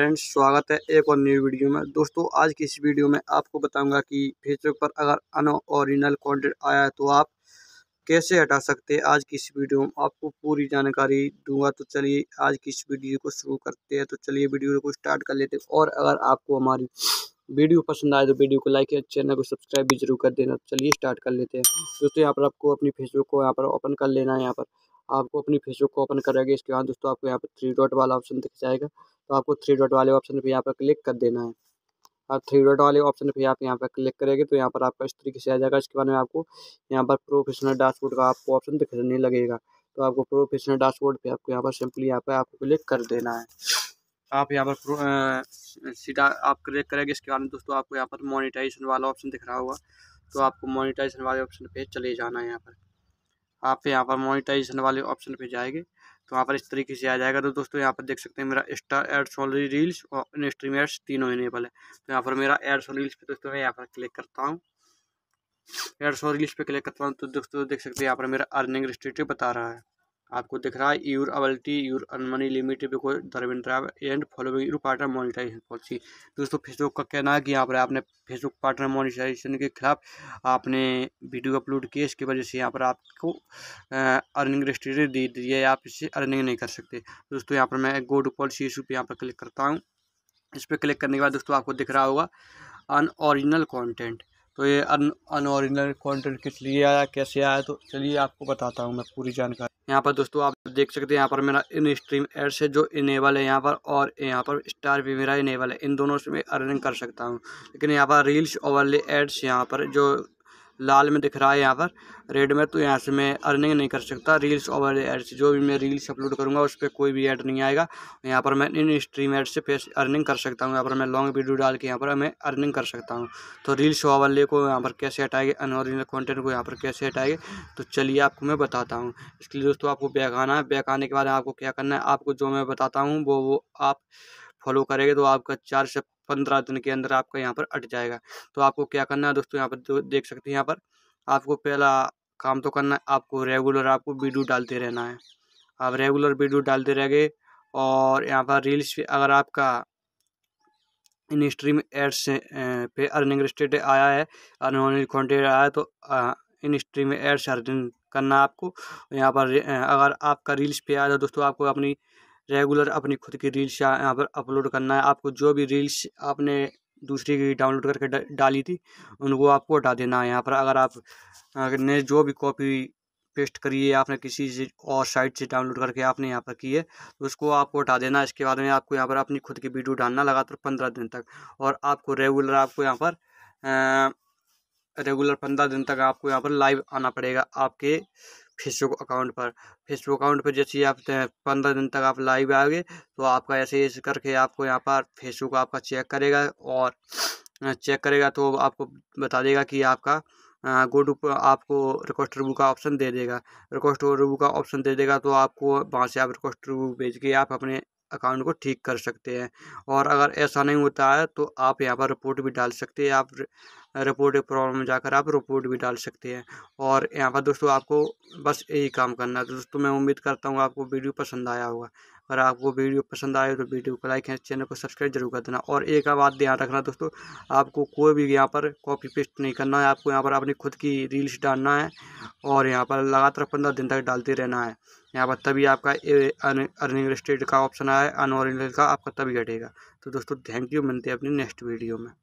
friends स्वागत है एक और न्यू वीडियो में दोस्तों आज की इस वीडियो में आपको बताऊंगा कि फेसबुक पर अगर अनओरिजिनल कंटेंट आया है तो आप कैसे हटा सकते हैं आज की इस वीडियो में आपको पूरी जानकारी दूंगा तो चलिए आज की इस वीडियो को शुरू करते हैं तो चलिए वीडियो को स्टार्ट कर लेते हैं और अगर आपको हमारी वीडियो पसंद आए तो वीडियो को लाइक या चैनल को सब्सक्राइब भी जरूर कर देना चलिए स्टार्ट कर लेते हैं दोस्तों यहाँ पर आपको अपनी फेसबुक को यहाँ पर ओपन कर लेना है यहाँ पर आपको अपनी फेसबुक को ओपन करेगा इसके बाद दोस्तों आपको यहाँ पर थ्री डॉट वाला ऑप्शन दिख जाएगा तो आपको थ्री डॉट वाले ऑप्शन पर यहाँ पर क्लिक कर देना है आप थ्री डॉट वाले ऑप्शन पर आप यहाँ पर क्लिक करेंगे तो यहाँ पर आपका इस तरीके से आ जाएगा इसके बाद में आपको यहाँ पर प्रोफेशनल डैशबोर्ड का आपको ऑप्शन दिखने लगेगा तो आपको प्रोफेशनल डैशबोर्ड पे आपको यहाँ पर सिंपली यहाँ पर आपको क्लिक कर देना है आप यहाँ पर सीधा आप क्लिक करेंगे इसके बाद दोस्तों आपको यहाँ पर मोनिटाइजेशन वाला ऑप्शन दिख रहा होगा तो आपको मोनिटाइजेशन वाले ऑप्शन पे चले जाना है यहाँ पर आप यहाँ पर मोनिटाइजेशन वाले ऑप्शन पे जाएंगे तो यहाँ पर इस तरीके से आ जाएगा तो दोस्तों यहाँ पर देख सकते हैं मेरा इंस्टा एड्स ऑलरेडी रील्स और इंस्ट्रीम एड्स तीनों इनेबल है तो यहाँ पर मेरा एड्स और रील्स पर दोस्तों मैं यहाँ पर क्लिक करता हूँ एड्स और रील्स पर क्लिक करता हूँ तो दोस्तों देख सकते हैं यहाँ पर मेरा अर्निंग रिस्ट्रिक्टिव बता रहा है आपको दिख रहा है यूर अवल्टी यूर अनमनी लिमिटेड बिको धर्मेंद्र and following your partner monetization policy दोस्तों फेसबुक का कहना है कि यहाँ पर आपने फेसबुक पार्टनर मोनिटाइजेशन के खिलाफ आपने वीडियो अपलोड किए इसकी वजह से यहाँ पर आपको अर्निंग रजिस्ट्री दे दी है आप इससे अर्निंग नहीं कर सकते दोस्तों यहाँ पर मैं गो टू पॉलिसी इशू पर यहाँ पर क्लिक करता हूँ इस पर क्लिक करने के बाद दोस्तों आपको दिख रहा होगा ऑरिजिनल कॉन्टेंट तो ये अन अनओरिजिनल कॉन्टेंट किस लिए आया कैसे आया तो चलिए आपको बताता हूँ मैं पूरी जानकारी यहाँ पर दोस्तों आप देख सकते हैं यहाँ पर मेरा इन स्ट्रीम एड्स है जो इनेबल है यहाँ पर और यहाँ पर स्टार भी मेरा इनेबल है इन दोनों से मैं अर्निंग कर सकता हूँ लेकिन यहाँ पर रील्स ओवरले एड्स यहाँ पर जो लाल में दिख रहा है यहाँ पर रेड में तो यहाँ से मैं अर्निंग नहीं कर सकता रील्स और एड्स जो भी मैं रील्स अपलोड करूँगा उस पर कोई भी ऐड नहीं आएगा यहाँ पर मैं इन स्ट्रीम एड से फेस अर्निंग कर सकता हूँ यहाँ पर मैं लॉन्ग वीडियो डाल के यहाँ पर मैं अर्निंग कर सकता हूँ तो रील्स वाले को यहाँ पर कैसे हटाएंगे अनऑरिजिनल कॉन्टेंट को यहाँ पर कैसे हटाएंगे तो चलिए आपको मैं बताता हूँ इसके लिए दोस्तों आपको बैक आना है बैक आने के बाद आपको क्या करना है आपको जो मैं बताता हूँ वो वो आप फॉलो करेंगे तो आपका चार से पंद्रह दिन के अंदर आपका यहाँ पर अट जाएगा तो आपको क्या करना है दोस्तों यहाँ पर देख सकते हैं यहाँ पर आपको पहला काम तो करना है आपको रेगुलर आपको वीडियो डालते रहना है आप रेगुलर वीडियो डालते रह गए और यहाँ पर रील्स अगर आपका इन स्ट्रीम एड्स पे अर्निंग स्टेट आया है अर्निंग कॉन्टेट आया है तो इन स्ट्रीम एड्स अर्निंग करना है आपको यहाँ पर अगर आपका रील्स पे आया तो दोस्तों आपको अपनी रेगुलर अपनी खुद की रील्स यहाँ पर अपलोड करना है आपको जो भी रील्स आपने दूसरी की डाउनलोड करके डाली थी उनको आपको हटा देना है यहाँ पर अगर आप ने जो भी कॉपी पेस्ट करी है आपने किसी से और साइट से डाउनलोड करके आपने यहाँ पर की है तो उसको आपको हटा देना इसके बाद में आपको यहाँ पर अपनी खुद की वीडियो डालना लगातार पंद्रह दिन तक और आपको रेगुलर आपको यहाँ पर रेगुलर पंद्रह दिन तक आपको यहाँ पर लाइव आना पड़ेगा आपके फेसबुक अकाउंट पर फेसबुक अकाउंट पर जैसे आप पंद्रह दिन तक आप लाइव आओगे तो आपका ऐसे ऐसे करके आपको यहाँ पर फेसबुक आपका चेक करेगा और चेक करेगा तो आपको बता देगा कि आपका गो टू आपको रिक्वेस्ट रिव्यू का ऑप्शन दे देगा रिक्वेस्ट रिव्यू का ऑप्शन दे देगा तो आपको वहाँ से आप रिक्वेस्ट रिव्यू भेज के आप अपने अकाउंट को ठीक कर सकते हैं और अगर ऐसा नहीं होता है तो आप यहाँ पर रिपोर्ट भी डाल सकते हैं आप रिपोर्ट प्रॉब्लम में जाकर आप रिपोर्ट भी डाल सकते हैं और यहाँ पर दोस्तों आपको बस यही काम करना है तो दोस्तों मैं उम्मीद करता हूँ आपको वीडियो पसंद आया होगा और आपको वीडियो पसंद आए तो वीडियो को लाइक एंड चैनल को सब्सक्राइब जरूर कर देना और एक बात ध्यान रखना दोस्तों आपको कोई भी यहाँ पर कॉपी पेस्ट नहीं करना है आपको यहाँ पर अपनी खुद की रील्स डालना है और यहाँ पर लगातार पंद्रह दिन तक डालते रहना है यहाँ पर तभी आपका अर्निंग स्टेट का ऑप्शन आया अनऑर्निंग का आपका तभी घटेगा तो दोस्तों थैंक यू मिलते हैं अपनी नेक्स्ट वीडियो में